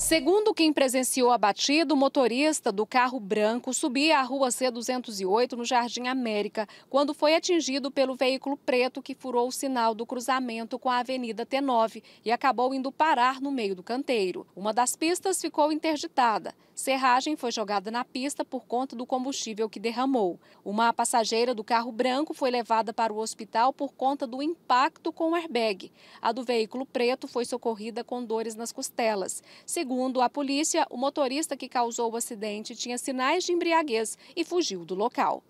Segundo quem presenciou a batida, o motorista do carro branco subia a rua C208 no Jardim América, quando foi atingido pelo veículo preto que furou o sinal do cruzamento com a Avenida T9 e acabou indo parar no meio do canteiro. Uma das pistas ficou interditada. Serragem foi jogada na pista por conta do combustível que derramou. Uma passageira do carro branco foi levada para o hospital por conta do impacto com o airbag. A do veículo preto foi socorrida com dores nas costelas. Segundo Segundo a polícia, o motorista que causou o acidente tinha sinais de embriaguez e fugiu do local.